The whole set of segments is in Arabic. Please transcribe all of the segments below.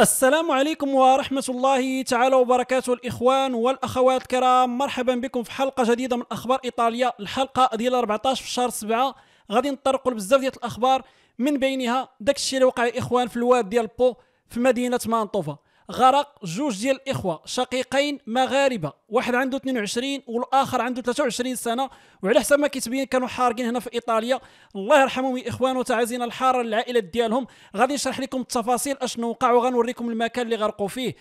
السلام عليكم ورحمة الله تعالى وبركاته الإخوان والأخوات الكرام مرحبا بكم في حلقة جديدة من أخبار إيطاليا الحلقة ديال 14 في شهر 7 غادي نطرقوا لبزاف ديال الأخبار من بينها داكشي اللي وقع الإخوان في الواد ديال بو في مدينة مانطوفا غرق جوج ديال الاخوه شقيقين مغاربه واحد عنده 22 والاخر عنده 23 سنه وعلى حسب ما كيتبين كانوا حارقين هنا في ايطاليا الله يرحمهم يا اخوان وتعازينا الحاره للعائلات ديالهم غادي نشرح لكم التفاصيل اشنو وقع وغنوريكم المكان اللي غرقوا فيه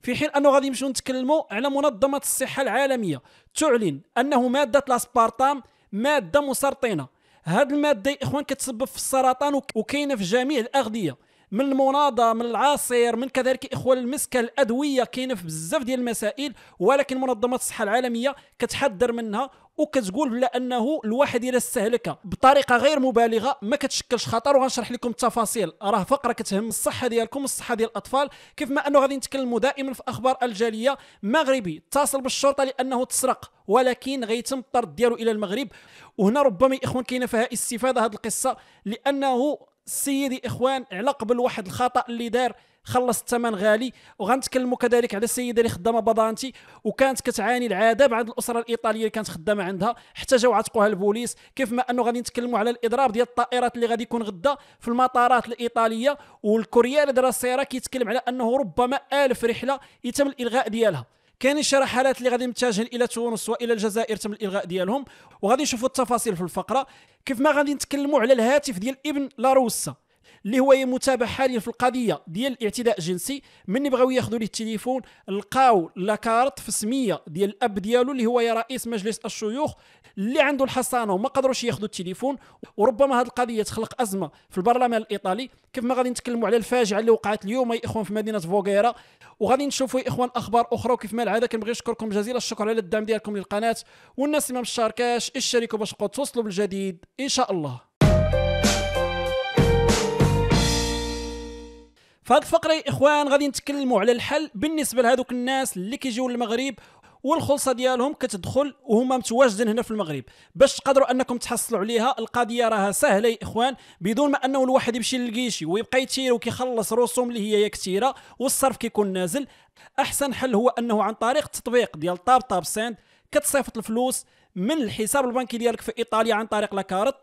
في حين انه غادي نمشيو نتكلموا على منظمه الصحه العالميه تعلن انه ماده الاسبارتام ماده مسرطنه هاد الماده يا اخوان كتسبب في السرطان وكاينه في جميع الاغذيه من المناضه من العصير من كذلك اخوان المسكه الادويه كاينه في بزاف ديال المسائل ولكن منظمه الصحه العالميه كتحذر منها وكتقول بلا انه الواحد الى استهلك بطريقه غير مبالغه ما كتشكلش خطر وغنشرح لكم التفاصيل راه فقره كتهم الصحه ديالكم والصحه ديال الاطفال كيف ما انه غادي نتكلموا دائما في اخبار الجاليه مغربي اتصل بالشرطه لانه تسرق ولكن غيتم الطرد ديالو الى المغرب وهنا ربما يا اخوان كاينه فيها استفاده هذه القصه لانه السيد اخوان على قبل واحد الخطا اللي دار خلص الثمن غالي وغنتكلموا كذلك على السيده اللي خدامه بضانتي وكانت كتعاني العذاب عند الاسره الايطاليه اللي كانت خدامه عندها حتى جاو عتقوها البوليس كيف ما انه غادي نتكلموا على الاضراب ديال الطائرات اللي غادي يكون غدا في المطارات الايطاليه والكوريال دراسيرا كيتكلم على انه ربما الف رحله يتم الالغاء ديالها كاينين شي رحلات اللي غادي متجهين الى تونس والى الجزائر تم الالغاء ديالهم وغادي نشوفوا التفاصيل في الفقره كيف ما غادي نتكلموا على الهاتف ديال ابن لاروسا اللي هو متابع حاليا في القضيه ديال الاعتداء الجنسي ملي بغاو ياخذوا ليه التليفون لقاو لاكارت في سميه ديال الاب ديالو اللي هو يا رئيس مجلس الشيوخ اللي عنده الحصانه وما قدروش ياخذوا التليفون وربما هذه القضيه تخلق ازمه في البرلمان الايطالي كيف ما غادي نتكلموا على الفاجعه اللي وقعت اليوم يا اخوان في مدينه فوغيرا وغادي نشوفوا يا اخوان اخبار اخرى وكيف ما العاده كنبغي نشكركم جزيل الشكر على الدعم ديالكم للقناه والناس اللي ما مشاركاش اشتركوا باش توصلوا بالجديد ان شاء الله فهاد الفقره يا اخوان غادي نتكلموا على الحل بالنسبه لهذوك الناس اللي كيجيو للمغرب والخلصه ديالهم كتدخل وهما متواجدين هنا في المغرب باش تقدروا انكم تحصلوا عليها القضيه راها سهله يا اخوان بدون ما انه الواحد يمشي للكيشي ويبقى يتير وكيخلص رسوم اللي هي كثيره والصرف كيكون نازل احسن حل هو انه عن طريق التطبيق ديال طاب طاب ساند كتصيفط الفلوس من الحساب البنكي ديالك في ايطاليا عن طريق لاكارت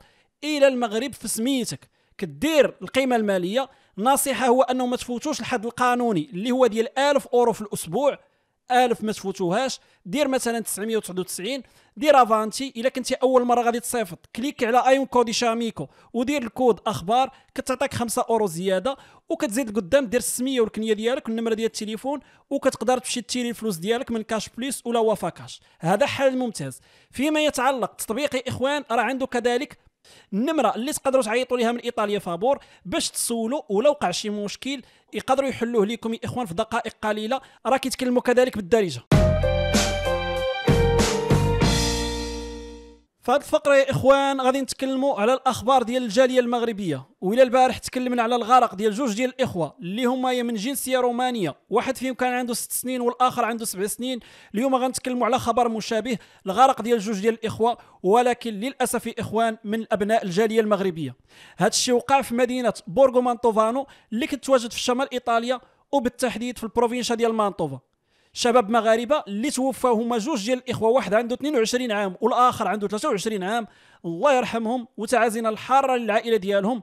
الى المغرب في سميتك كدير القيمه الماليه نصيحه هو انه ما تفوتوش الحد القانوني اللي هو ديال 1000 اورو في الاسبوع 1000 ما تفوتوهاش دير مثلا 999 دير افانتي الا كنتي اول مره غادي تصيفط كليك على ايون كودي شاميكو ودير الكود اخبار كتعطيك 5 اورو زياده وكتزيد قدام دير السميه والكنيه ديالك والنمره ديال التليفون وكتقدر تمشي تيري الفلوس ديالك من كاش بليس ولا وافا كاش هذا حل ممتاز فيما يتعلق تطبيقي اخوان راه عنده كذلك النمره اللي تقدروا تعيطوا ليها من ايطاليا فابور باش تسولوا ولا وقع شي مشكل يقدروا يحلوه لكم يا اخوان في دقائق قليله راه كيتكلموا كذلك بالدارجه في الفقره يا اخوان غادي نتكلموا على الاخبار ديال الجاليه المغربيه والى البارح تكلمنا على الغرق ديال جوج ديال الاخوه اللي هما من جنسيه رومانيه واحد فيهم كان عنده ست سنين والاخر عنده سبع سنين اليوم غنتكلموا على خبر مشابه الغرق ديال جوج ديال الاخوه ولكن للاسف يا اخوان من ابناء الجاليه المغربيه هذا الشيء وقع في مدينه بورغو مانتوفانو اللي كتواجد في شمال ايطاليا وبالتحديد في البروفينشا ديال مانطوفا شباب مغاربه اللي توفاو هما جوج ديال الاخوه واحد عنده 22 عام والاخر عنده 23 عام الله يرحمهم وتعازينا الحاره للعائله ديالهم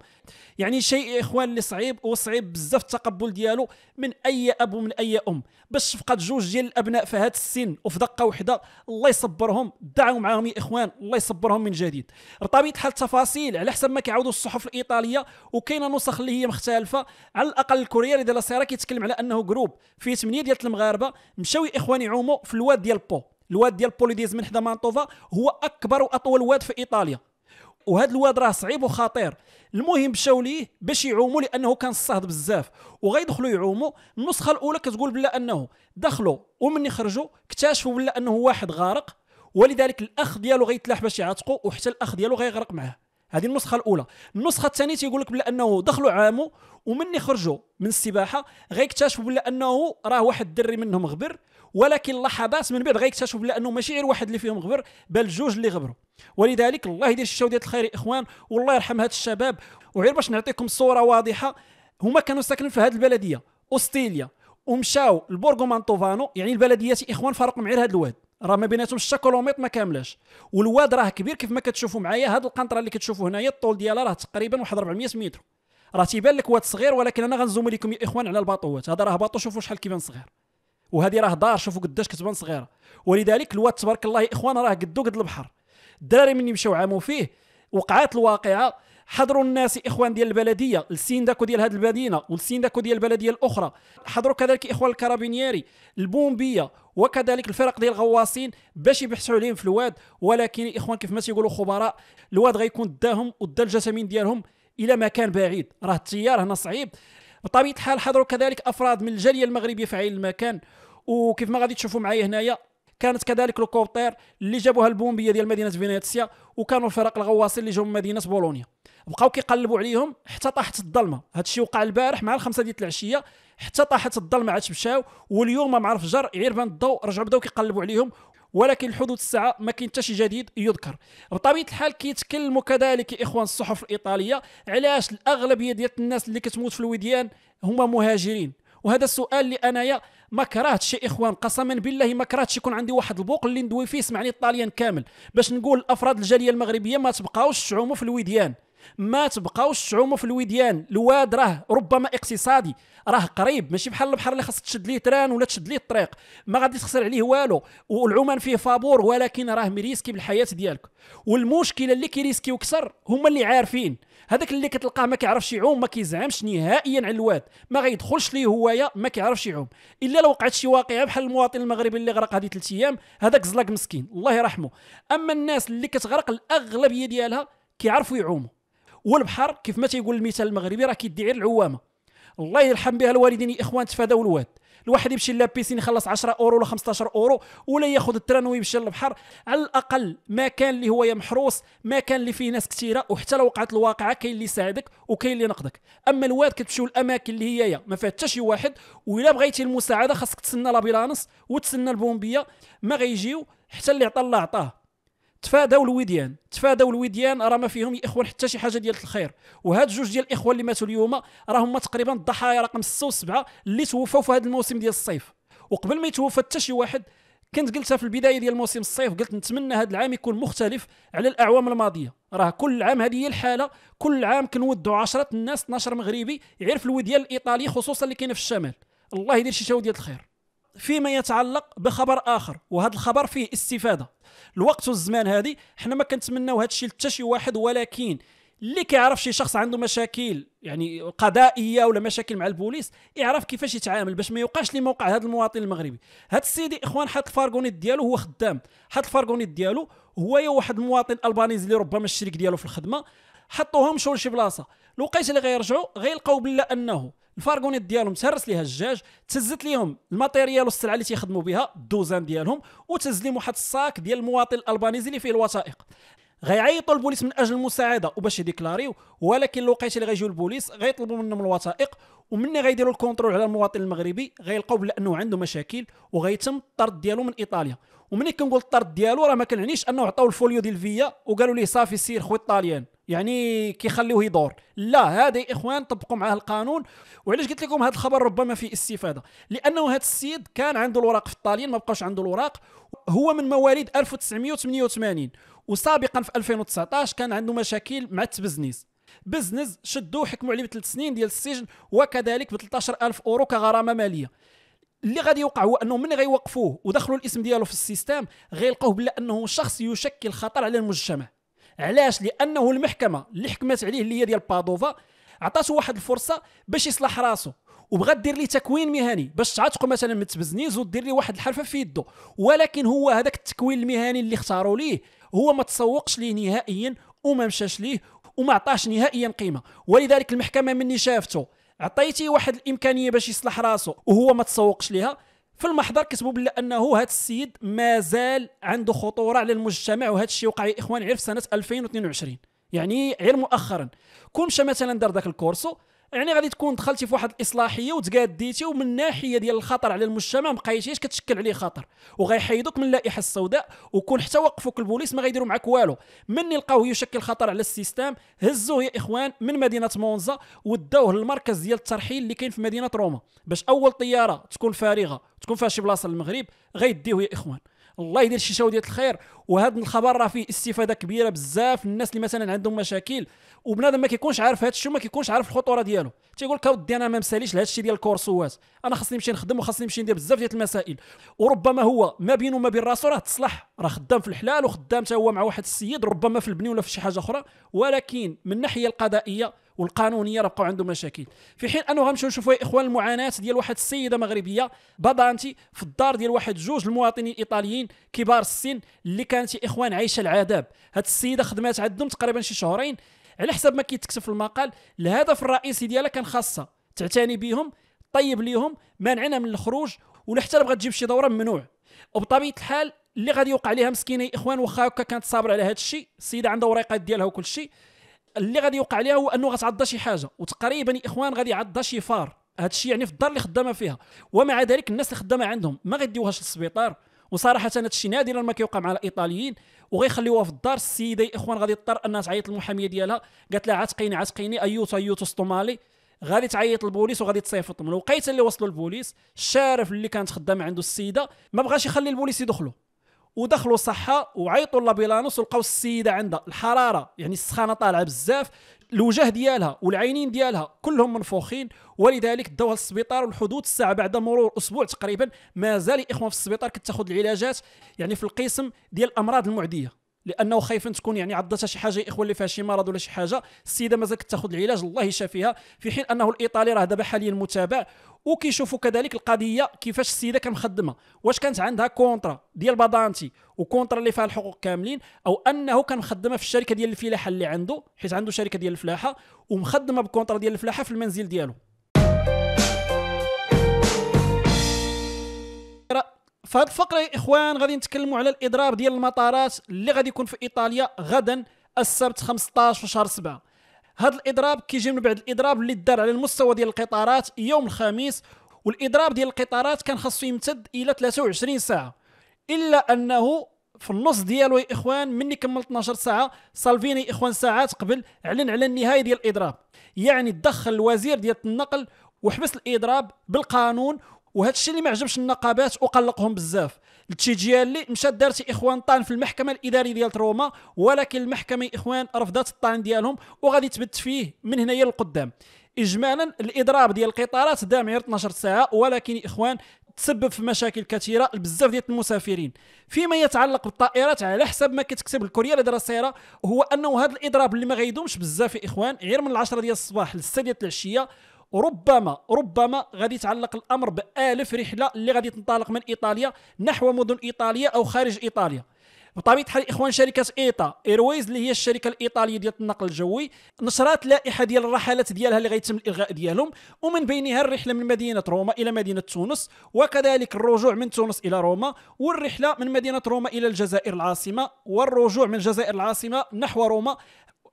يعني شيء يا اخوان اللي صعيب وصعيب بزاف التقبل ديالو من اي اب ومن اي ام باش تفقد جوج ديال الابناء في هذا السن وفي دقه واحده الله يصبرهم دعوا معاهم يا اخوان الله يصبرهم من جديد بطبيعه حال التفاصيل على حسب ما كيعاودوا الصحف الايطاليه وكاينه نسخ اللي هي مختلفه على الاقل الكوريير ديال السيره كيتكلم على انه جروب فيه 8 ديال المغاربه مشاو يا اخوان يعوموا في الواد ديال بو الواد ديال بوليديز من حدا مانطوفا هو اكبر واطول واد في ايطاليا وهذا الواد راه صعيب وخطير المهم مشاو ليه باش يعوموا لانه كان الصهد بزاف وغيدخلوا يعوموا النسخه الاولى كتقول بلا انه دخلوا ومن خرجوا اكتشفوا بلا انه واحد غارق ولذلك الاخ ديالو غيتلاح باش يعتقوا وحتى الاخ ديالو غيغرق معاه هذه النسخه الاولى النسخه الثانيه تيقول لك انه دخلوا عامه ومني خرجوا من السباحه غيكتشفوا بلا انه راه واحد الدري منهم غبر ولكن لحظات من بعد غيكتشفوا بلا انه ماشي غير واحد اللي فيهم غبر بل جوج اللي غبروا ولذلك الله يدير الشاو ديال الخير يا اخوان والله يرحم هاد الشباب وغير باش نعطيكم صوره واضحه هما كانوا ساكنين في هاد البلديه اوستيليا ومشاو لبورغو مانطوفانو يعني البلديه اخوان فرقوا من غير هاد الواد راه ما بيناتهم 6 كولوميط ما كاملاش والواد راه كبير كيف ما كتشوفوا معايا هاد القنطره اللي كتشوفوا هنايا الطول ديالها راه تقريبا واحد 400 متر راه تيبان لك واد صغير ولكن انا غنزوم لكم يا اخوان على الباطوات هذا راه باطو شوفوا شحال كيبان صغير وهذه راه دار شوفوا قداش كتبان صغيره ولذلك الواد تبارك الله يا اخوان راه قدو قد البحر الدراري من مشاو عاموا فيه وقعات الواقعه حضروا الناس اخوان ديال البلديه لسين داكو ديال هذه المدينه ولسين داكو ديال البلديه الاخرى حضروا كذلك اخوان الكارابينيري البومبيه وكذلك الفرق ديال الغواصين باش يبحثوا عليهم في الواد ولكن اخوان كيف ما تيقولوا خبراء الواد غيكون داهم ودا الجسامين ديالهم الى مكان بعيد راه التيار هنا صعيب بطبيعه الحال حضروا كذلك افراد من الجاليه المغربيه في عين المكان وكيف ما غادي تشوفوا معايا هنايا كانت كذلك الكوبتير اللي جابوها البومبيه ديال مدينه فينيتسيا وكانوا الفرق الغواصين اللي جاوا من مدينه بولونيا بقاو كيقلبوا عليهم حتى طاحت الظلمه هادشي وقع البارح مع الخمسه ديال العشيه حتى طاحت الظلمه عاد مشاو واليوم مع الفجر عير بان الضوء رجعوا بداو كيقلبوا عليهم ولكن الحدود الساعه ما كاين حتى شي جديد يذكر بطبيعه الحال كيتكلموا كذلك اخوان الصحف الايطاليه علاش الاغلبيه ديال الناس اللي كتموت في الوديان هما مهاجرين وهذا السؤال اللي انايا ما كرهتش اخوان قسما بالله ما كرهتش يكون عندي واحد البوق اللي ندوي فيه سمعني الطاليان كامل باش نقول الافراد الجاليه المغربيه ما تبقاوش تعوموا في الوديان ما تبقاوش تعوموا في الوديان الواد راه ربما اقتصادي راه قريب ماشي بحال البحر اللي خاص تشد ليه تران ولا تشد ليه الطريق ما غادي تخسر عليه والو والعمان فيه فابور ولكن راه مريسكي بالحياه ديالك والمشكله اللي كيريسكي وكسر هما اللي عارفين هذاك اللي كتلقاه ما كيعرفش يعوم ما كيزعمش نهائيا على الواد ما غيدخلش ليه هوايه ما كيعرفش يعوم الا لو وقعت شي واقعه بحال المواطن المغربي اللي غرق هذه ثلاث ايام هذاك زلاق مسكين الله يرحمه اما الناس اللي كتغرق الاغلبيه ديالها كيعرفوا يعوموا والبحر كيف ما تيقول المثال المغربي راه كيدي غير العوامه الله يرحم بها الوالدين اخوان تفاداو الواد الواحد يمشي لابيسين يخلص 10 اورو ولا 15 اورو ولا ياخذ التران ويمشي للبحر على الاقل ما كان اللي هو محروس ما كان اللي فيه ناس كثيره وحتى لو وقعت الواقعه كاين اللي يساعدك وكاين اللي ينقذك اما الواد كتمشيو للاماكن اللي هي, يا ما فيها حتى شي واحد والا بغيتي المساعده خاصك تسنى لابيلانس وتسنى البومبيه ما غيجيو حتى اللي عطى الله عطاه تفاداو الوديان تفاداو الوديان راه ما فيهم يا اخوان حتى شي حاجه ديال الخير وهاد جوج ديال الاخوان اللي ماتوا اليوم راه هما تقريبا الضحايا رقم 6 و7 اللي توفاو في هذا الموسم ديال الصيف وقبل ما يتوفى حتى شي واحد كنت قلتها في البدايه ديال موسم الصيف قلت نتمنى هذا العام يكون مختلف على الاعوام الماضيه راه كل عام هذه هي الحاله كل عام كنودوا 10 الناس 12 مغربي يعرف الوديان الايطالي خصوصا اللي كاينه في الشمال الله يدير شي شاو ديال الخير فيما يتعلق بخبر اخر وهذا الخبر فيه استفاده الوقت والزمان هذه حنا ما كنتمناو هذا الشيء لتا شي واحد ولكن اللي كيعرف شي شخص عنده مشاكل يعني قضائيه ولا مشاكل مع البوليس يعرف كيفاش يتعامل باش ما يوقعش لي موقع هذا المواطن المغربي هذا السيدي اخوان حط الفارغونيت ديالو هو خدام حط الفارغونيت ديالو هو يا واحد المواطن البانيزي اللي ربما الشريك ديالو في الخدمه حطوهم مشاو لشي بلاصه الوقيته اللي غيرجعوا غيلقاو بلا انه الفارغونيت ديالهم تهرس ليها الجاج تزت ليهم الماتيريال والسلعه اللي تيخدموا بها الدوزان ديالهم وتهز لهم واحد الصاك ديال المواطن الالبانيزي اللي فيه الوثائق غيعيطوا البوليس من اجل المساعده وباش يديكلاريو ولكن الوقيته اللي غيجيو البوليس غيطلبوا منهم الوثائق ومني غيديروا الكونترول على المواطن المغربي غيلقاو بانه عنده مشاكل وغيتم الطرد ديالو من ايطاليا ومني كنقول الطرد ديالو راه ما كنعنيش انه عطاو الفوليو ديال الفيا وقالوا ليه صافي سير خويا الطاليان يعني كيخليوه يدور لا هذا اخوان طبقوا معاه القانون وعلاش قلت لكم هذا الخبر ربما فيه استفاده لانه هذا السيد كان عنده الوراق في الطالين ما بقاش عنده الوراق هو من مواليد 1988 وسابقا في 2019 كان عنده مشاكل مع التبزنيس بزنس شدوه حكموا عليه بثلاث سنين ديال السجن وكذلك ب 13000 اورو كغرامه ماليه اللي غادي يوقع هو انه ملي غيوقفوه ودخلوا الاسم ديالو في السيستم غيلقوه بلا انه شخص يشكل خطر على المجتمع علاش لانه المحكمه اللي حكمت عليه اللي هي ديال بادوفا عطاته واحد الفرصه باش يصلح راسه وبغات دير لي تكوين مهني باش تعتقو مثلا من تبزنيز ودير لي واحد الحرفه في يده ولكن هو هذاك التكوين المهني اللي اختاروا ليه هو ما تسوقش ليه نهائيا وما مشاش ليه وما عطاش نهائيا قيمه ولذلك المحكمه مني شافته عطيتيه واحد الامكانيه باش يصلح راسه وهو ما تسوقش ليها في المحضر كتبوا بلا انه هذا السيد مازال عنده خطوره على المجتمع وهذا الشيء وقع يا اخوان غير في سنه 2022 يعني غير مؤخرا كون مشى مثلا دار ذاك الكورسو يعني غادي تكون دخلتي في واحد الاصلاحيه وتقاديتي ومن الناحيه ديال الخطر على المجتمع ما بقيتيش كتشكل عليه خطر وغيحيدوك من اللائحه السوداء وكون حتى وقفوك البوليس ما غيديروا معك والو من لقاوه يشكل خطر على السيستم هزوه يا اخوان من مدينه مونزا وداوه للمركز ديال الترحيل اللي كاين في مدينه روما باش اول طياره تكون فارغه تكون فيها شي بلاصه للمغرب غيديوه يا اخوان الله يدير شاو وديال الخير وهذا الخبر راه فيه استفاده كبيره بزاف الناس اللي مثلا عندهم مشاكل وبنادم ما كيكونش عارف هذا الشيء وما كيكونش عارف الخطوره ديالو تيقول لك اودي انا ما مساليش لهذا الشيء ديال الكورسوات انا خاصني نمشي نخدم وخاصني نمشي ندير بزاف ديال المسائل وربما هو ما بينه وما بين راسو راه تصلح راه خدام في الحلال وخدام حتى هو مع واحد السيد ربما في البني ولا في شي حاجه اخرى ولكن من الناحيه القضائيه والقانونيه راه بقاو عندهم مشاكل في حين انه غنمشيو نشوفوا يا اخوان المعاناه ديال واحد السيده مغربيه بابانتي في الدار ديال واحد جوج المواطنين الايطاليين كبار السن اللي كانت يا اخوان عايشه العذاب هاد السيده خدمات عندهم تقريبا شي شهرين على حسب ما كيتكتب في المقال الهدف الرئيسي ديالها كان خاصه تعتني بهم طيب ليهم مانعنا من الخروج ولا حتى بغات تجيب شي دوره ممنوع وبطبيعه الحال اللي غادي يوقع ليها مسكينه يا اخوان واخا هكا كانت صابره على هذا الشيء السيده عندها وريقات ديالها وكل شيء اللي غادي يوقع ليها هو انه غتعض شي حاجه وتقريبا يا اخوان غادي يعض شي فار هذا الشيء يعني في الدار اللي خدامه فيها ومع ذلك الناس اللي خدامه عندهم ما غيديوهاش للسبيطار وصراحه هذا الشيء نادرا ما كيوقع مع الايطاليين وغيخليوها في الدار السيده يا اخوان غادي تضطر انها تعيط للمحاميه ديالها قالت لها عتقيني عتقيني ايوت ايوت استومالي غادي تعيط البوليس وغادي تصيفط من الوقيته اللي وصلوا البوليس الشارف اللي كانت خدامه عنده السيده ما بغاش يخلي البوليس يدخلوا ودخلوا صحه وعيطوا لابيلانوس ولقاو السيده عندها الحراره يعني السخانه طالعه بزاف الوجه ديالها والعينين ديالها كلهم منفوخين ولذلك داوها للسبيطار والحدود الساعه بعد مرور اسبوع تقريبا مازال الاخوان في السبيطار كتاخذ العلاجات يعني في القسم ديال الامراض المعديه لانه خايفين تكون يعني عضتها شي حاجه يا اخوان اللي فيها شي مرض ولا شي حاجه السيده مازال كتاخذ العلاج الله يشافيها في حين انه الايطالي راه دابا حاليا متابع وكيشوفوا كذلك القضيه كيفاش السيده كمخدمه واش كانت عندها كونترا ديال بادانتي وكونترا اللي فيها الحقوق كاملين او انه كان مخدمه في الشركه ديال الفلاحه اللي عنده حيت عنده شركه ديال الفلاحه ومخدمه بكونترا ديال الفلاحه في المنزل ديالو في هذه الفقره يا اخوان غادي نتكلموا على الاضراب ديال المطارات اللي غادي يكون في ايطاليا غدا السبت 15 شهر 7 هذا الاضراب كيجي من بعد الاضراب اللي دار على المستوى ديال القطارات يوم الخميس والاضراب ديال القطارات كان خاصو يمتد الى 23 ساعه الا انه في النص ديالو يا اخوان مني كمل 12 ساعه سالفيني اخوان ساعات قبل اعلن على النهايه ديال الاضراب يعني دخل الوزير ديال النقل وحبس الاضراب بالقانون وهذا الشيء اللي ما عجبش النقابات وقلقهم بزاف اللي مشات دارت اخوان طان في المحكمه الاداريه ديال روما ولكن المحكمه اخوان رفضت الطعن ديالهم وغادي تبت فيه من هنايا للقدام اجمالا الاضراب ديال القطارات دام غير 12 ساعه ولكن اخوان تسبب في مشاكل كثيره لبزاف ديال المسافرين فيما يتعلق بالطائرات على حسب ما كتكتب الكوريا اللي هو انه هذا الاضراب اللي ما غيدومش بزاف يا اخوان غير من 10 ديال الصباح ل 6 ديال العشيه ربما ربما غادي يتعلق الامر بالف رحله اللي غادي تنطلق من ايطاليا نحو مدن ايطاليا او خارج ايطاليا بطبيعه الحال اخوان شركه ايطا ايرويز اللي هي الشركه الايطاليه ديال النقل الجوي نشرات لائحه ديال الرحلات ديالها اللي غيتم الالغاء ديالهم ومن بينها الرحله من مدينه روما الى مدينه تونس وكذلك الرجوع من تونس الى روما والرحله من مدينه روما الى الجزائر العاصمه والرجوع من الجزائر العاصمه نحو روما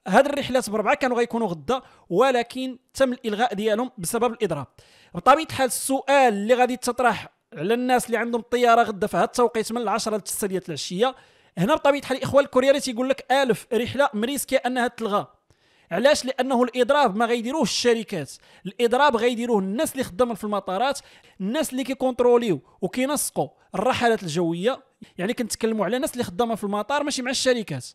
هاد الرحلات بربعه كانوا غيكونوا غدا ولكن تم الالغاء ديالهم بسبب الاضراب بطبيعه الحال السؤال اللي غادي تطرح على الناس اللي عندهم الطياره غدا في هذا التوقيت من 10 ل 9 ديال العشيه هنا بطبيعه الحال الاخوان الكورييري تيقول لك الف رحله مريسكي انها تلغى علاش لانه الاضراب ما غيديروه الشركات الاضراب غيديروه الناس اللي خدامين في المطارات الناس اللي كيكونتروليو وكينسقوا الرحلات الجويه يعني كنتكلموا على الناس اللي خدامه في المطار ماشي مع الشركات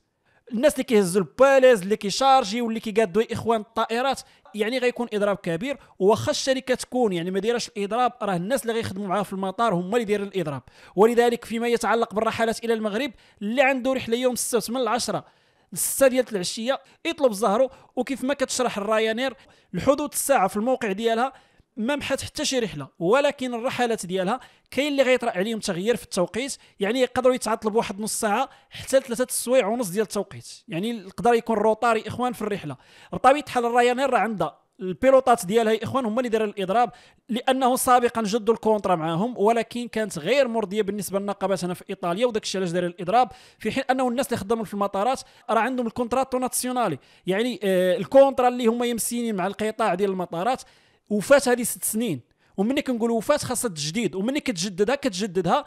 الناس اللي كيهزوا الباليز اللي كيشارجي واللي كيقادوا اخوان الطائرات يعني غيكون اضراب كبير وخا الشركه تكون يعني ما دايرهش الاضراب راه الناس اللي غيخدموا معاها في المطار هما اللي دايرين الاضراب ولذلك فيما يتعلق بالرحلات الى المغرب اللي عنده رحله يوم السبت من العشرة السته ديال العشيه يطلب زهرو وكيف ما كتشرح الرايانير الحدود الساعه في الموقع ديالها ما محات حتى شي رحله ولكن الرحلات ديالها كاين اللي غيطرا عليهم تغيير في التوقيت يعني يقدروا يتعطلوا بواحد نص ساعه حتى ثلاثه السوايع ونص ديال التوقيت يعني يقدر يكون روطاري اخوان في الرحله بطبيعه الحال الريانير راه عندها البيلوطات ديالها يا اخوان هما اللي دار الاضراب لانه سابقا جدوا الكونترا معاهم ولكن كانت غير مرضيه بالنسبه للنقابات هنا في ايطاليا وداك الشيء علاش دار الاضراب في حين انه الناس اللي خدموا في المطارات راه عندهم الكونترا ناسيونالي يعني آه الكونترا اللي هما يمسيني مع القطاع ديال المطارات وفات هذه ست سنين ومني كنقول وفات خاصها تجديد ومني كتجددها كتجددها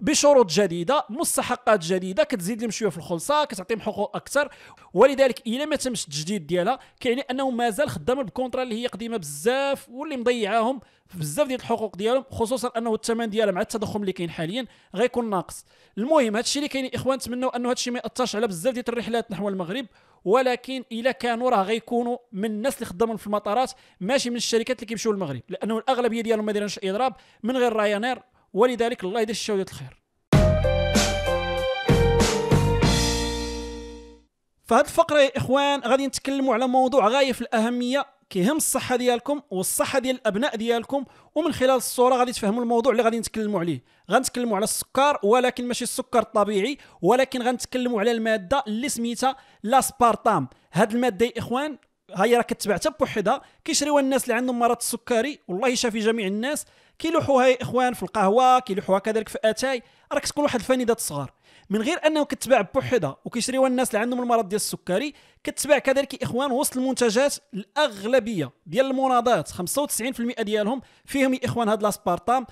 بشروط جديده مستحقات جديده كتزيد لهم شويه في الخلصه كتعطيهم حقوق اكثر ولذلك الا ما تمش التجديد ديالها كيعني انه مازال خدام بكونترا اللي هي قديمه بزاف واللي مضيعاهم بزاف ديال الحقوق ديالهم خصوصا انه الثمن ديالها مع التضخم اللي كاين حاليا غيكون ناقص المهم هادشي اللي كاين الاخوان نتمنوا انه هادشي ما ياثرش على بزاف ديال الرحلات نحو المغرب ولكن الا كانوا راه غيكونوا من الناس اللي خدامين في المطارات ماشي من الشركات اللي كيمشيو للمغرب لانه الاغلبيه ديالهم ما دايرينش اضراب من غير رايانير ولذلك الله يدير الشاوية الخير فهاد الفقره يا اخوان غادي نتكلموا على موضوع غايه في الاهميه كيهم الصحه ديالكم والصحه ديال الابناء ديالكم ومن خلال الصوره غادي تفهموا الموضوع اللي غادي نتكلموا عليه غنتكلموا على السكر ولكن ماشي السكر الطبيعي ولكن غنتكلموا على الماده اللي سميتها لاسبارتام هاد الماده يا اخوان هاي راه كتباع حتى بوحدها كيشريوها الناس اللي عندهم مرض السكري والله يشافي جميع الناس كيلوحوها يا اخوان في القهوه كيلوحوها كذلك في اتاي راك تكون واحد الفنيدات الصغار من غير انه كتباع بوحدها وكيشريوها الناس اللي عندهم المرض ديال السكري كتباع كذلك يا اخوان وسط المنتجات الاغلبيه ديال المناضات 95% ديالهم فيهم يا اخوان هاد لاسبارتام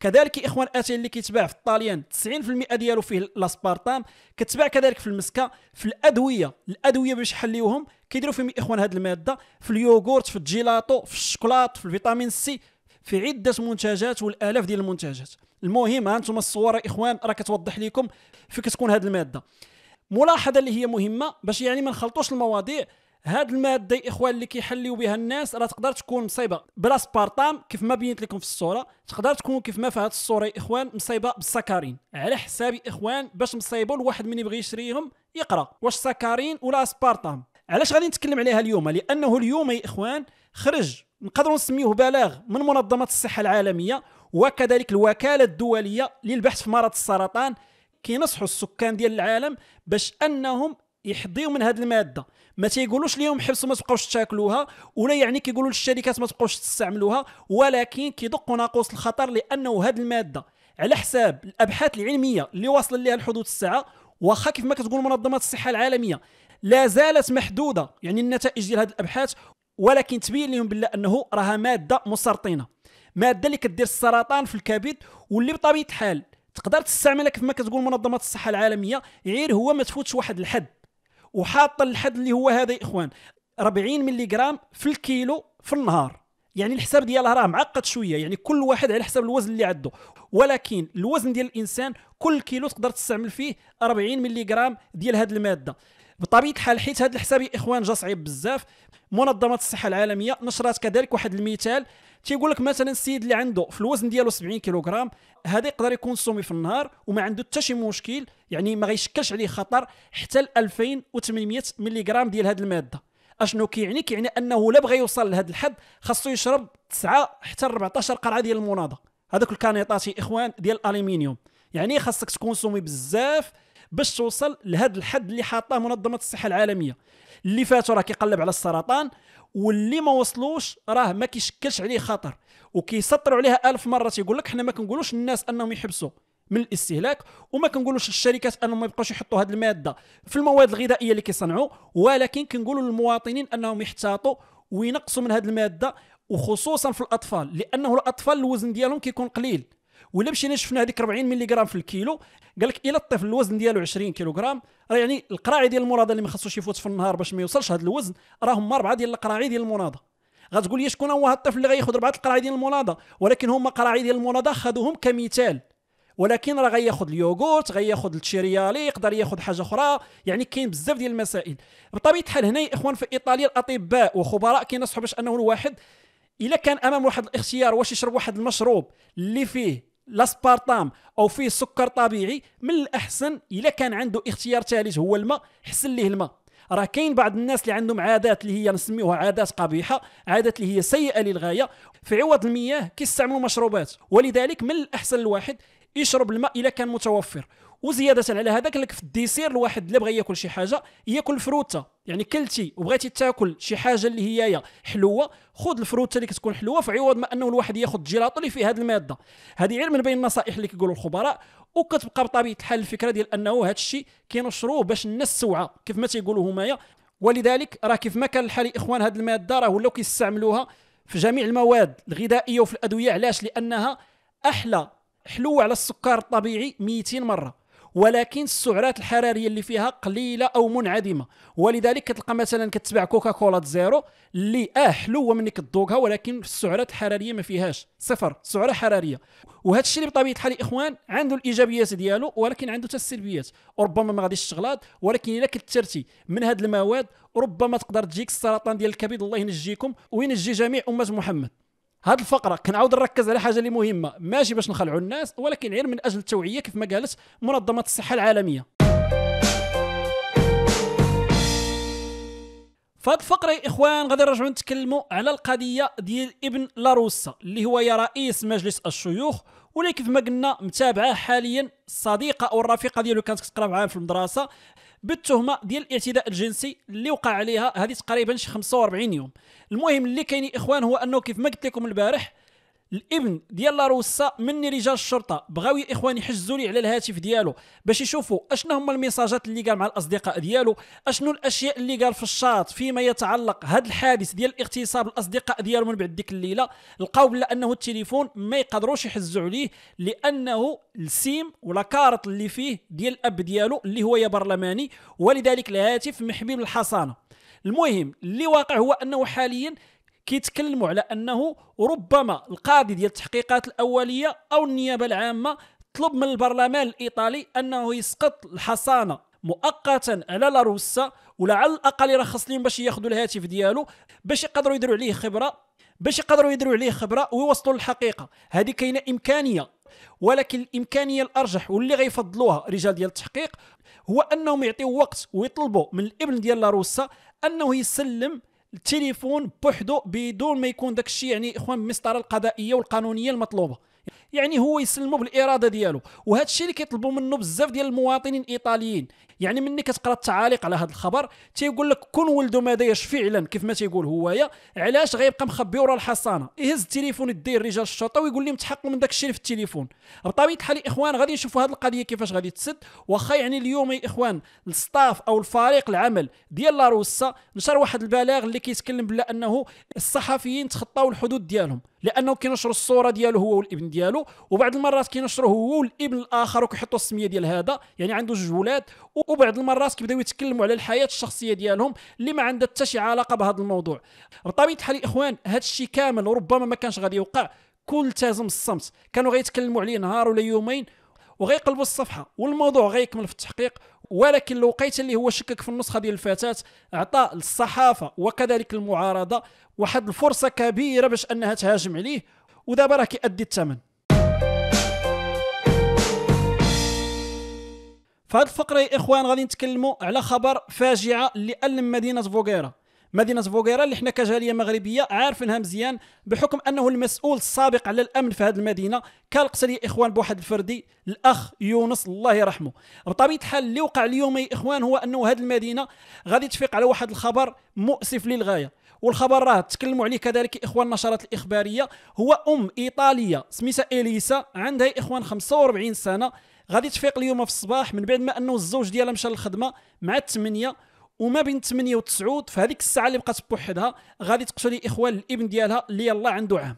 كذلك يا اخوان اتاي اللي كيتباع في الطاليان 90% ديالو فيه الاسبارتام كتباع كذلك في المسكه في الادويه الادويه باش يحليوهم كيديروا فيهم يا اخوان هاد الماده في اليوغورت في الجيلاتو في الشوكولات في الفيتامين سي في عده منتجات والالاف ديال المنتجات المهم ها انتم يا اخوان راه كتوضح لكم في كتكون هذه الماده ملاحظه اللي هي مهمه باش يعني ما نخلطوش المواضيع هاد الماده يا اخوان اللي كيحليو بها الناس راه تقدر تكون مصيبه بلا سبارتام كيف ما بينت لكم في الصوره تقدر تكون كيف ما في هاد الصوره يا اخوان مصيبه بالسكرين على حسابي اخوان باش مصيبوا الواحد من يبغي يشريهم يقرا واش سكرين ولا سبارتام علاش غادي نتكلم عليها اليوم لانه اليوم يا اخوان خرج نقدروا نسميوه بلاغ من منظمه الصحه العالميه وكذلك الوكاله الدوليه للبحث في مرض السرطان كينصحوا السكان ديال العالم باش انهم يحضيو من هذه الماده ما تيقولوش لهم حبسوا ما تبقاوش تاكلوها ولا يعني كيقولوا للشركات ما تبقاوش تستعملوها ولكن كيدقوا ناقوس الخطر لانه هذه الماده على حساب الابحاث العلميه اللي واصل لها الحدود الساعه واخا كيف ما كتقول منظمه الصحه العالميه لا زالت محدوده يعني النتائج ديال هذه الابحاث ولكن تبين لهم بالله انه راها ماده مسرطنه ماده اللي كدير السرطان في الكبد واللي بطبيعه الحال تقدر تستعملها كيف ما كتقول منظمه الصحه العالميه غير هو ما تفوتش واحد الحد وحاطه الحد اللي هو هذا يا اخوان 40 ملي جرام في الكيلو في النهار يعني الحساب ديالها راه معقد شويه يعني كل واحد على حسب الوزن اللي عنده ولكن الوزن ديال الانسان كل كيلو تقدر تستعمل فيه 40 ملي جرام ديال هذه الماده بطبيعه الحال حيت هذا الحساب يا اخوان جا صعيب بزاف منظمه الصحه العالميه نشرت كذلك واحد المثال تيقول لك مثلا السيد اللي عنده في الوزن ديالو 70 كيلوغرام هذا يقدر يكون صومي في النهار وما عنده حتى شي مشكل يعني ما غيشكلش عليه خطر حتى ل 2800 ملغ ديال هذه الماده اشنو كيعني كيعني انه لا بغى يوصل لهذا الحد خاصو يشرب 9 حتى 14 قرعه ديال المناضه هذاك الكانيطات يا اخوان ديال الالومنيوم يعني خاصك تكونسومي بزاف باش توصل لهذا الحد اللي حاطاه منظمه الصحه العالميه اللي فاتوا راه كيقلب على السرطان واللي ما وصلوش راه ما كيشكلش عليه خطر وكيسطروا عليها ألف مره يقول لك حنا ما كنقولوش للناس انهم يحبسوا من الاستهلاك وما كنقولوش للشركات انهم ما يبقاوش يحطوا هذه الماده في المواد الغذائيه اللي كيصنعوا ولكن كنقولوا للمواطنين انهم يحتاطوا وينقصوا من هذه الماده وخصوصا في الاطفال لانه الاطفال الوزن ديالهم كيكون قليل ولا مشينا شفنا هذيك 40 ملي جرام في الكيلو قال لك الا الطفل الوزن ديالو 20 كيلوغرام راه يعني القراعي ديال المناضه اللي ما خصوش يفوت في النهار باش ما يوصلش هذا الوزن راه هما اربعه ديال القراعي ديال المناضه غتقول لي شكون هو هذا الطفل اللي غياخذ اربعه القراعي ديال المناضه ولكن هما قراعي ديال المناضه خذوهم كمثال ولكن راه غياخذ اليوغورت غياخذ التشيريالي يقدر ياخذ حاجه اخرى يعني كاين بزاف ديال المسائل بطبيعه الحال هنا يا اخوان في ايطاليا الاطباء وخبراء كينصحوا باش انه الواحد إذا كان امام واحد الاختيار واش يشرب واحد المشروب اللي فيه لاسبارتام او فيه سكر طبيعي من الاحسن الا كان عنده اختيار ثالث هو الماء حسن ليه الماء راه كاين بعض الناس اللي عندهم عادات اللي هي نسميوها عادات قبيحه عادات اللي هي سيئه للغايه في عوض المياه كيستعملوا مشروبات ولذلك من الاحسن الواحد يشرب الماء الا كان متوفر وزياده على هذاك لك في الديسير الواحد اللي بغى ياكل شي حاجه ياكل فروته يعني كلتي وبغيتي تاكل شي حاجه اللي هي, حلوه خذ الفروته اللي كتكون حلوه في عوض ما انه الواحد ياخذ جيلاطو اللي فيه هذه الماده هذه غير من بين النصائح اللي كيقولوا الخبراء وكتبقى بطبيعه الحال الفكره ديال انه هذا الشيء كينشروه باش الناس السوعه كيف ما تيقولوا همايا ولذلك راه كيف ما كان الحال اخوان هذه الماده راه ولاو كيستعملوها في جميع المواد الغذائيه وفي الادويه علاش لانها احلى حلوه على السكر الطبيعي 200 مره ولكن السعرات الحراريه اللي فيها قليله او منعدمه ولذلك كتلقى مثلا كتبع كوكا كولا زيرو اللي اه حلوه منك تذوقها ولكن السعرات الحراريه ما فيهاش صفر سعره حراريه وهذا الشيء اللي بطبيعه الحال اخوان عنده الايجابيات ديالو ولكن عنده حتى السلبيات ربما ما غاديش تغلط ولكن الا كثرتي من هذه المواد ربما تقدر تجيك السرطان ديال الكبد الله ينجيكم وينجي جميع امه محمد هذه الفقره كنعاود نركز على حاجه اللي مهمه ماشي باش نخلعوا الناس ولكن غير من اجل التوعيه كيف ما قالت منظمه الصحه العالميه فهاد الفقره يا اخوان غادي نرجعوا نتكلموا على القضيه ديال ابن لاروسا اللي هو يا رئيس مجلس الشيوخ ولكن كيف ما قلنا متابعه حاليا الصديقه او الرفيقه ديالو كانت كتقرا معاه في المدرسه بالتهمه ديال الاعتداء الجنسي اللي وقع عليها هذه تقريبا شي 45 يوم المهم اللي كاين اخوان هو انه كيف ما قلت لكم البارح الابن ديال لاروسا مني رجال الشرطه بغاو يا اخوان يحجزوا لي على الهاتف ديالو باش يشوفوا اشنو هما الميساجات اللي قال مع الاصدقاء ديالو اشنو الاشياء اللي قال في الشاط فيما يتعلق هذا الحادث ديال اغتصاب الاصدقاء ديالو من بعد ديك الليله لقاو بلا انه التليفون ما يقدروش يحجزوا عليه لانه السيم ولا كارت اللي فيه ديال الاب ديالو اللي هو يا برلماني ولذلك الهاتف محمي الحصانه المهم اللي واقع هو انه حاليا كيتكلموا على انه ربما القاضي ديال التحقيقات الاوليه او النيابه العامه طلب من البرلمان الايطالي انه يسقط الحصانه مؤقتا على لاروسا ولعل الاقل يرخص لهم باش ياخذوا الهاتف ديالو باش يقدروا يديروا عليه خبره باش يقدروا يديروا عليه خبره ويوصلوا للحقيقه هذه كاينه امكانيه ولكن الامكانيه الارجح واللي غيفضلوها رجال ديال التحقيق هو انهم يعطيو وقت ويطلبوا من الابن ديال لاروسا انه يسلم التليفون بوحدو بدون ما يكون داك الشيء يعني اخوان بالمسطره القضائيه والقانونيه المطلوبه يعني هو يسلمه بالاراده ديالو وهذا الشيء اللي كيطلبوا منه بزاف ديال المواطنين الايطاليين يعني ملي كتقرا التعاليق على هذا الخبر تيقول لك كون ولدو مدايش فعلا كيف ما تيقول هوايا علاش غيبقى مخبي ورا الحصانه يهز التليفون يدي رجال الشرطه ويقول لهم تحققوا من داك الشيء في التليفون بطبيعه الحال الاخوان غادي نشوفوا هذه القضيه كيفاش غادي تسد واخا يعني اليوم يا اخوان الستاف او الفريق العمل ديال لاروسا نشر واحد البلاغ اللي كيتكلم بلا انه الصحفيين تخطاو الحدود ديالهم لانه كينشروا الصوره ديالو هو والابن ديالو ديالو وبعض المرات كينشروه هو والابن الاخر وكيحطوا السميه ديال هذا يعني عنده جوج ولاد وبعض المرات كيبداو يتكلموا على الحياه الشخصيه ديالهم اللي ما عندها حتى شي علاقه بهذا الموضوع بطبيعه الحال الاخوان هذا الشيء كامل وربما ما كانش غادي يوقع كون التزم الصمت كانوا غيتكلموا عليه نهار ولا يومين وغيقلبوا الصفحه والموضوع غيكمل في التحقيق ولكن الوقيته اللي هو شكك في النسخه ديال الفتاه عطى الصحافه وكذلك المعارضه واحد الفرصه كبيره باش انها تهاجم عليه ودابا راه كيأدي الثمن في هذه الفقره يا اخوان غادي نتكلموا على خبر فاجعه اللي الم مدينه فوغيرا مدينه فوغيرا اللي حنا كجاليه مغربيه عارفينها مزيان بحكم انه المسؤول السابق على الامن في هذه المدينه كان قتل يا اخوان بواحد الفردي الاخ يونس الله يرحمه بطبيعه الحال اللي وقع اليوم يا اخوان هو انه هذه المدينه غادي تفيق على واحد الخبر مؤسف للغايه والخبر راه تكلموا عليه كذلك اخوان النشرات الاخباريه هو ام ايطاليه سميتها اليسا عندها اخوان 45 سنه غادي تفيق اليوم في الصباح من بعد ما انه الزوج ديالها مشى للخدمه مع الثمانيه وما بين الثمانيه والتسعود في هذيك الساعه اللي بقات بوحدها غادي تقتل اخوان الابن ديالها اللي يلا عنده عام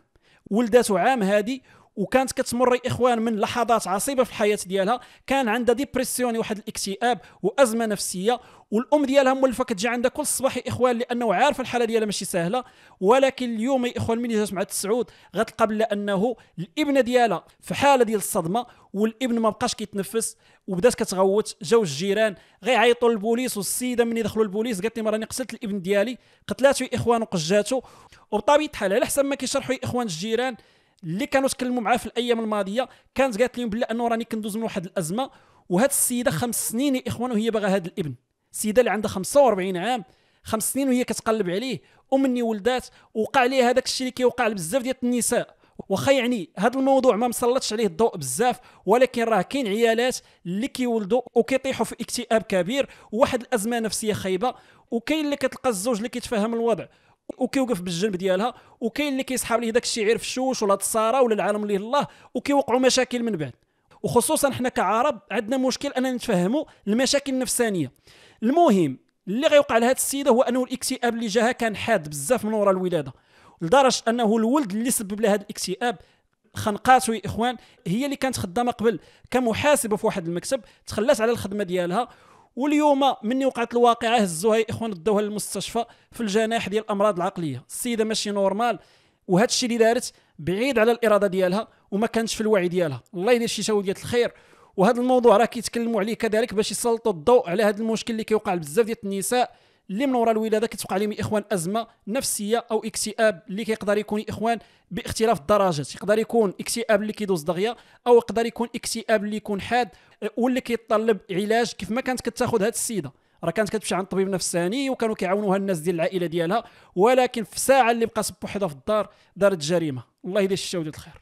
ولداتو عام هادي وكانت كتمر اخوان من لحظات عصيبه في الحياه ديالها كان عندها ديبرسيون واحد الاكتئاب وازمه نفسيه والام ديالها مولفه كتجي عندها كل صباح اخوان لانه عارفه الحاله ديالها ماشي سهله ولكن اليوم يا اخوان ملي جات مع تسعود غتلقى بلا انه الابنه ديالها في حاله ديال الصدمه والابن ما بقاش كيتنفس وبدات كتغوت جاو الجيران غيعيطوا للبوليس والسيده ملي دخلوا البوليس قالت لهم راني قتلت الابن ديالي قتلاته اخوان وقجاتو وبطبيعه الحال على حسب ما كيشرحوا اخوان الجيران اللي كانوا تكلموا معاه في الايام الماضيه كانت قالت لهم بلا انه راني كندوز من واحد الازمه وهاد السيده خمس سنين يا اخوان وهي باغا هذا الابن السيده اللي عندها 45 عام خمس سنين وهي كتقلب عليه ومني ولدات وقع عليه هذاك الشيء اللي كيوقع لبزاف ديال النساء واخا يعني هذا الموضوع ما مسلطش عليه الضوء بزاف ولكن راه كاين عيالات اللي كيولدوا وكيطيحوا في اكتئاب كبير وواحد الازمه نفسيه خايبه وكاين اللي كتلقى الزوج اللي كيتفهم الوضع وكيوقف بالجنب ديالها وكاين اللي كيسحاب ليه داك الشيء في الشوش ولا التصاره ولا العالم ليه الله وكيوقعوا مشاكل من بعد وخصوصا حنا كعرب عندنا مشكل اننا نتفهموا المشاكل النفسانيه المهم اللي غيوقع لهاد السيده هو انه الاكتئاب e اللي جاها كان حاد بزاف من وراء الولاده لدرجه انه الولد اللي سبب لها هذا الاكتئاب e خنقاتو يا اخوان هي اللي كانت خدامه قبل كمحاسبه في واحد المكتب تخلات على الخدمه ديالها واليوم مني وقعت الواقعه هزوها اخوان داوها للمستشفى في الجناح ديال الامراض العقليه السيده ماشي نورمال وهذا الشيء اللي دارت بعيد على الاراده ديالها وما كانش في الوعي ديالها الله يدير شي تاويلات الخير وهذا الموضوع راه كيتكلموا عليه كذلك باش يسلطوا الضوء على هذا المشكل اللي كيوقع بزاف ديال النساء اللي من وراء الولاده كتوقع لهم اخوان ازمه نفسيه او اكتئاب اللي كيقدر يكون اخوان باختلاف الدرجات يقدر يكون اكتئاب اللي كيدوز دغيا او يقدر يكون اكتئاب اللي يكون حاد واللي كيتطلب علاج كيف ما كانت كتاخذ هذه السيده راه كانت كتمشي عند طبيب نفساني وكانوا كيعاونوها الناس ديال العائله ديالها ولكن في الساعه اللي بقات بوحدها في الدار دارت جريمه الله يدير الشاو الخير